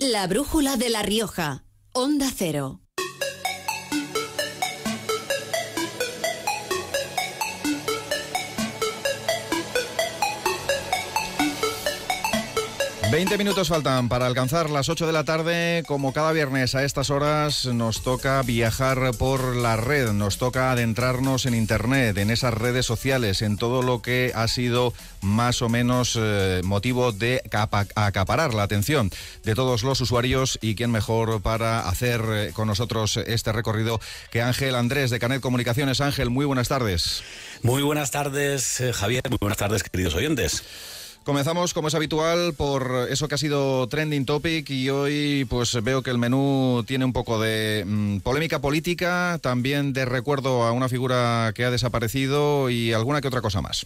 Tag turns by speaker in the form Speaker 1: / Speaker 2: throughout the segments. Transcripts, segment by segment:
Speaker 1: La brújula de La Rioja, Onda Cero.
Speaker 2: Veinte minutos faltan para alcanzar las 8 de la tarde. Como cada viernes a estas horas nos toca viajar por la red, nos toca adentrarnos en Internet, en esas redes sociales, en todo lo que ha sido más o menos eh, motivo de acaparar la atención de todos los usuarios y quién mejor para hacer eh, con nosotros este recorrido que Ángel Andrés de Canet Comunicaciones. Ángel, muy buenas tardes. Muy buenas tardes, eh, Javier. Muy buenas tardes, queridos oyentes. Comenzamos, como es habitual, por eso que ha sido trending topic y hoy pues veo que el menú tiene un poco de mm, polémica política, también de recuerdo a una figura que ha desaparecido y alguna que otra cosa más.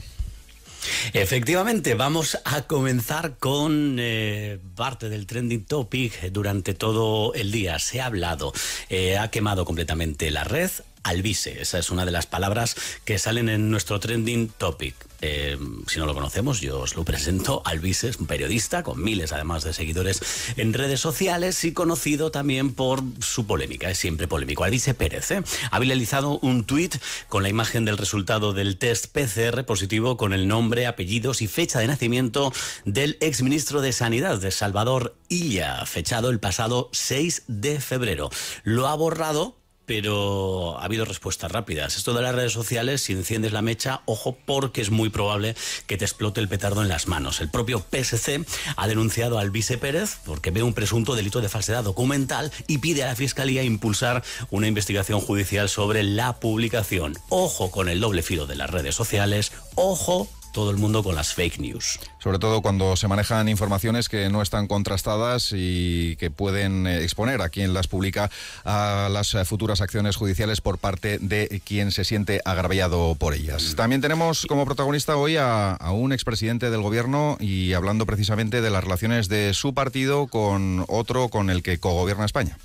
Speaker 1: Efectivamente,
Speaker 2: vamos a comenzar con
Speaker 1: eh,
Speaker 2: parte del trending topic
Speaker 1: durante todo el día. Se ha hablado, eh, ha quemado completamente la red, albise. Esa es una de las palabras que salen en nuestro trending topic. Eh, si no lo conocemos, yo os lo presento. Alvis es un periodista con miles además de seguidores en redes sociales y conocido también por su polémica, es siempre polémico. Alvise Pérez ¿eh? ha viralizado un tuit con la imagen del resultado del test PCR positivo con el nombre, apellidos y fecha de nacimiento del exministro de Sanidad de Salvador Illa, fechado el pasado 6 de febrero. Lo ha borrado pero ha habido respuestas rápidas. Esto de las redes sociales, si enciendes la mecha, ojo, porque es muy probable que te explote el petardo en las manos. El propio PSC ha denunciado al vice Pérez porque ve un presunto delito de falsedad documental y pide a la Fiscalía impulsar una investigación judicial sobre
Speaker 2: la publicación. Ojo con el doble filo de las redes
Speaker 1: sociales, ojo todo el mundo
Speaker 2: con las fake news. Sobre todo cuando se manejan informaciones que no están contrastadas y que pueden eh, exponer a quien las publica a las eh, futuras acciones judiciales por parte de quien se siente agraviado por ellas. Mm. También tenemos como protagonista hoy a, a un expresidente del gobierno y hablando precisamente de las relaciones de su partido con otro con el que cogobierna España.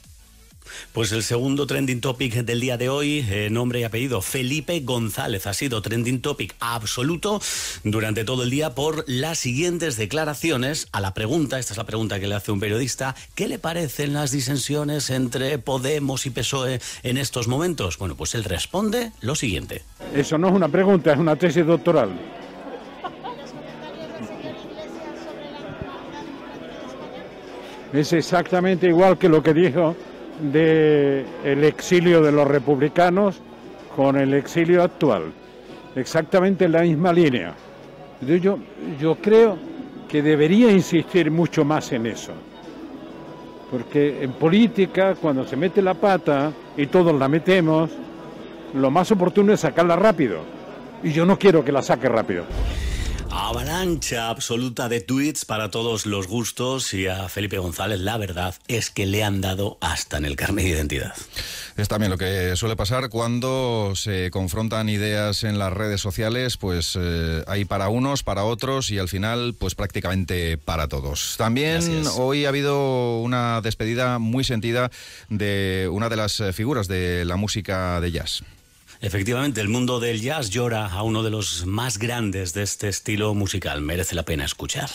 Speaker 2: Pues el segundo trending topic del día de hoy,
Speaker 1: eh, nombre y apellido, Felipe González, ha sido trending topic absoluto durante todo el día por las siguientes declaraciones a la pregunta, esta es la pregunta que le hace un periodista, ¿qué le parecen las disensiones entre Podemos y PSOE en estos momentos? Bueno, pues él responde lo siguiente.
Speaker 3: Eso no es una pregunta, es una tesis doctoral. Es exactamente igual que lo que dijo del el exilio de los republicanos con el exilio actual. Exactamente la misma línea. yo creo que debería insistir mucho más en eso. Porque en política, cuando se mete la pata, y todos la metemos, lo más oportuno es sacarla rápido. Y yo no quiero que la saque rápido.
Speaker 1: Avalancha absoluta de tweets para todos los gustos y a Felipe González la verdad
Speaker 2: es que le han dado hasta en el carnet de identidad. Es también lo que suele pasar cuando se confrontan ideas en las redes sociales, pues eh, hay para unos, para otros y al final pues prácticamente para todos. También hoy ha habido una despedida muy sentida de una de las eh, figuras de la música de jazz. Efectivamente, el mundo del jazz llora a uno de los más grandes de este estilo
Speaker 1: musical. Merece la pena escuchar.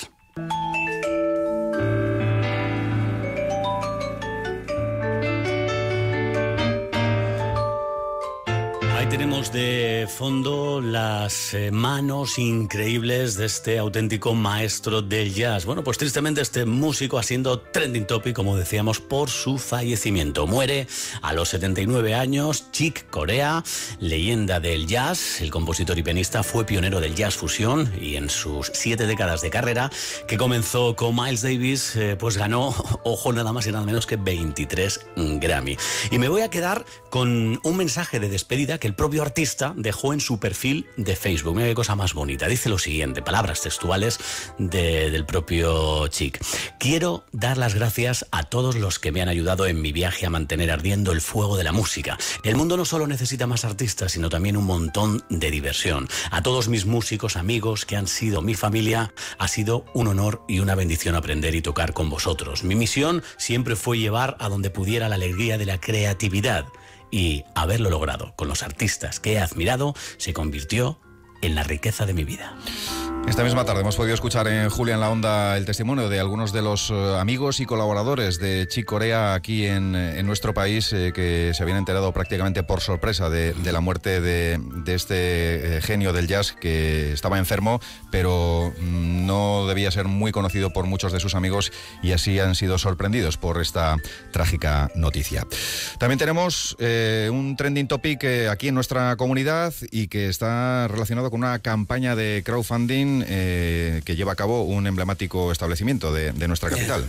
Speaker 1: tenemos de fondo las eh, manos increíbles de este auténtico maestro del jazz. Bueno, pues tristemente este músico ha sido trending topic, como decíamos, por su fallecimiento. Muere a los 79 años, Chick Corea, leyenda del jazz. El compositor y pianista fue pionero del jazz fusión y en sus siete décadas de carrera, que comenzó con Miles Davis, eh, pues ganó, ojo, nada más y nada menos que 23 Grammy. Y me voy a quedar con un mensaje de despedida que el propio artista dejó en su perfil de Facebook. Mira cosa más bonita. Dice lo siguiente, palabras textuales del propio Chic. Quiero dar las gracias a todos los que me han ayudado en mi viaje a mantener ardiendo el fuego de la música. El mundo no solo necesita más artistas, sino también un montón de diversión. A todos mis músicos, amigos que han sido mi familia, ha sido un honor y una bendición aprender y tocar con vosotros. Mi misión siempre fue llevar a donde pudiera la alegría de la creatividad y haberlo logrado con
Speaker 2: los artistas que he admirado se convirtió en la riqueza de mi vida. Esta misma tarde hemos podido escuchar en Julia en la Onda el testimonio de algunos de los eh, amigos y colaboradores de Corea aquí en, eh, nuestro país eh, que se habían enterado prácticamente por sorpresa de, la muerte de, este genio del jazz que estaba enfermo, pero mm, no debía ser muy conocido por muchos de sus amigos y así han sido sorprendidos por esta trágica noticia. También tenemos un trending topic aquí en nuestra comunidad y que está relacionado con una campaña de crowdfunding eh, que lleva a cabo un emblemático establecimiento de nuestra capital.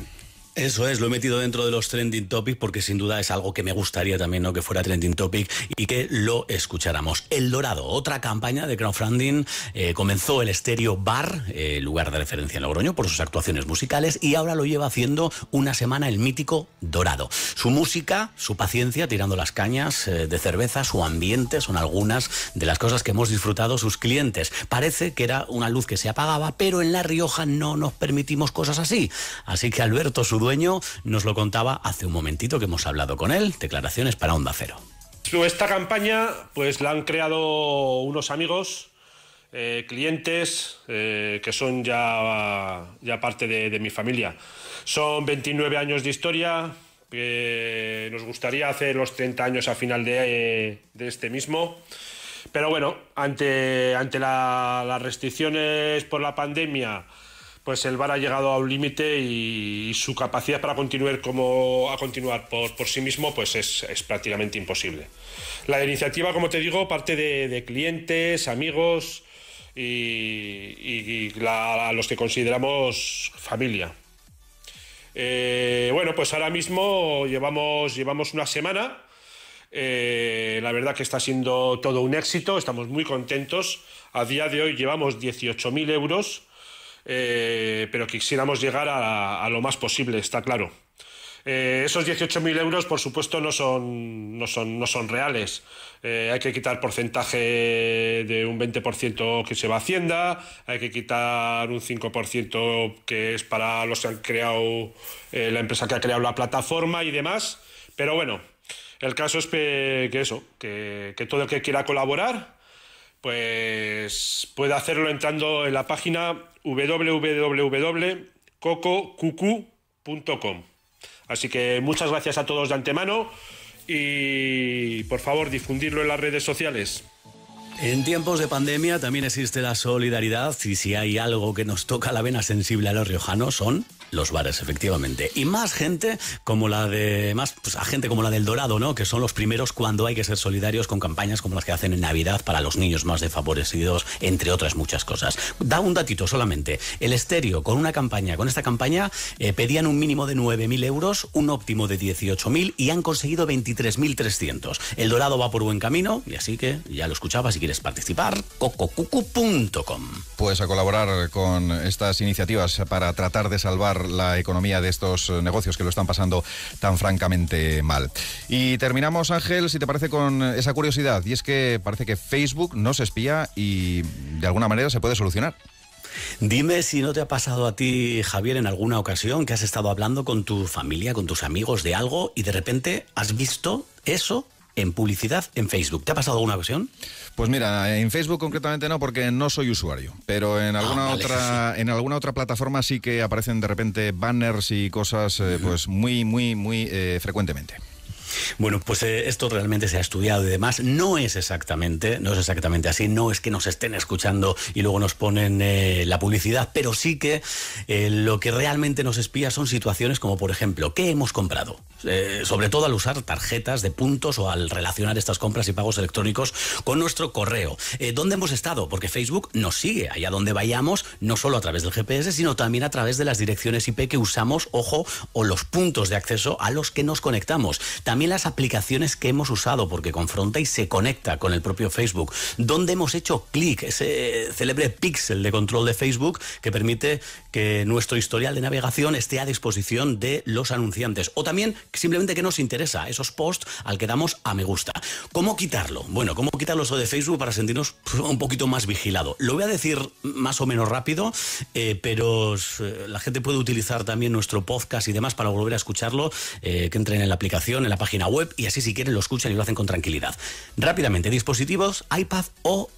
Speaker 2: Eso es, lo he metido
Speaker 1: dentro de los trending topics porque sin duda es algo que me gustaría también ¿no? que fuera trending topic y que lo escucháramos. El Dorado, otra campaña de crowdfunding, eh, comenzó el Estéreo Bar, eh, lugar de referencia en Logroño por sus actuaciones musicales y ahora lo lleva haciendo una semana el mítico Dorado. Su música, su paciencia tirando las cañas eh, de cerveza, su ambiente son algunas de las cosas que hemos disfrutado sus clientes. Parece que era una luz que se apagaba, pero en La Rioja no nos permitimos cosas así. Así que Alberto, su dueño nos lo contaba hace un momentito que hemos hablado con él. Declaraciones para Onda Cero.
Speaker 3: Esta campaña pues la han creado unos amigos, eh, clientes eh, que son ya, ya parte de, mi familia. Son 29 años de historia, nos gustaría hacer los 30 años a final de, este mismo. Pero bueno, ante, ante las restricciones por la pandemia, pues el bar ha llegado a un límite y su capacidad para continuar como a continuar por, sí mismo pues es, prácticamente imposible. La iniciativa, como te digo, parte de, clientes, amigos y, a los que consideramos familia. Eh, bueno, pues ahora mismo llevamos, llevamos una semana. Eh, la verdad que está siendo todo un éxito, estamos muy contentos. A día de hoy llevamos 18.000 euros eh, pero quisiéramos llegar a, lo más posible, está claro. Eh, esos 18.000 euros, por supuesto, no son, no son, no son reales. Eh, hay que quitar porcentaje de un 20% que se va a Hacienda, hay que quitar un 5% que es para los que han creado la empresa que ha creado la plataforma y demás. Pero bueno, el caso es que, eso, que, todo el que quiera colaborar, pues puede hacerlo entrando en la página www.cococucu.com. Así que muchas gracias a todos de antemano y por favor difundirlo en las redes sociales.
Speaker 1: En tiempos de pandemia también existe la solidaridad y si hay algo que nos toca la vena sensible a los riojanos son los bares, efectivamente. Y más gente como la de. Más pues, gente como la del Dorado, ¿no? Que son los primeros cuando hay que ser solidarios con campañas como las que hacen en Navidad para los niños más desfavorecidos, entre otras muchas cosas. Da un datito solamente. El estéreo, con una campaña, con esta campaña, eh, pedían un mínimo de 9.000 euros, un óptimo de 18.000 y han conseguido 23.300. El Dorado va por buen camino y así que ya lo escuchaba. Si quieres participar,
Speaker 2: cococucu.com. puedes colaborar con estas iniciativas para tratar de salvar la economía de estos eh, negocios que lo están pasando tan francamente mal. Y terminamos, Ángel, si te parece, con esa curiosidad. Y es que parece que Facebook no se espía y de alguna manera se puede solucionar.
Speaker 1: Dime si no te ha pasado a ti, Javier, en alguna ocasión que has estado hablando con tu familia, con tus
Speaker 2: amigos de algo y de repente has visto eso en publicidad en Facebook. ¿Te ha pasado alguna ocasión? Pues mira, en Facebook concretamente no, porque no soy usuario. Pero en ah, alguna otra, en alguna otra plataforma sí que aparecen de repente banners y cosas eh, pues muy, muy, muy eh, frecuentemente. Bueno, pues eh, esto realmente se ha estudiado y demás. No es
Speaker 1: exactamente, no es exactamente así. No es que nos estén escuchando y luego nos ponen la publicidad, pero sí que lo que realmente nos espía son situaciones como, por ejemplo, ¿qué hemos comprado? Eh, sobre todo al usar tarjetas de puntos o al relacionar estas compras y pagos electrónicos con nuestro correo. Eh, ¿Dónde hemos estado? Porque Facebook nos sigue allá donde vayamos, no solo a través del GPS, sino también a través de las direcciones IP que usamos, ojo, o los puntos de acceso a los que nos conectamos. También las aplicaciones que hemos usado, porque confronta y se conecta con el propio Facebook. ¿Dónde hemos hecho clic? Ese célebre píxel de control de Facebook que permite que nuestro historial de navegación esté a disposición de los anunciantes. O también simplemente que nos interesa, esos posts al que damos a me gusta. ¿Cómo quitarlo? Bueno, ¿cómo quitarlo eso de Facebook para sentirnos pues, un poquito más vigilado? Lo voy a decir más o menos rápido, eh, pero eh, la gente puede utilizar también nuestro podcast y demás para volver a escucharlo, eh, que entren en la aplicación, en la página web y así si quieren lo escuchan y lo hacen con tranquilidad. Rápidamente, dispositivos iPad o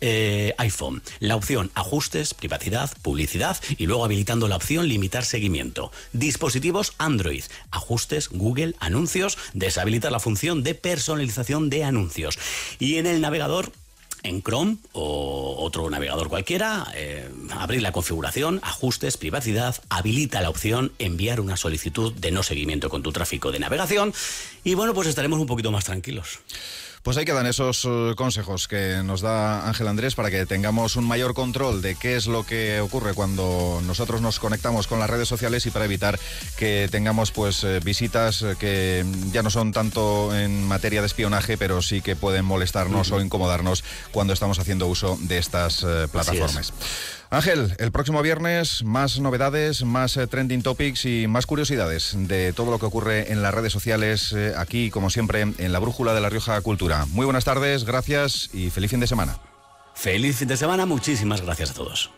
Speaker 1: iPhone. La opción ajustes, privacidad, publicidad y luego habilitando la opción limitar seguimiento. Dispositivos Android, ajustes, Google, anuncios, deshabilitar la función de personalización de anuncios. Y en el navegador en Chrome o otro navegador cualquiera, eh, abrir la configuración, ajustes, privacidad, habilita la opción enviar una solicitud de no seguimiento con tu tráfico de navegación y bueno, pues estaremos un poquito más tranquilos.
Speaker 2: Pues ahí quedan esos eh, consejos que nos da Ángel Andrés para que tengamos un mayor control de qué es lo que ocurre cuando nosotros nos conectamos con las redes sociales y para evitar que tengamos pues eh, visitas eh, que ya no son tanto en materia de espionaje, pero sí que pueden molestarnos o incomodarnos cuando estamos haciendo uso de estas plataformas. Ángel, el próximo viernes más novedades, más eh, trending topics y más curiosidades de todo lo que ocurre en las redes sociales eh, aquí, como siempre, en la Brújula de la Rioja Cultura. Muy buenas tardes, gracias
Speaker 3: y feliz fin de semana. Feliz fin de semana, muchísimas gracias a todos.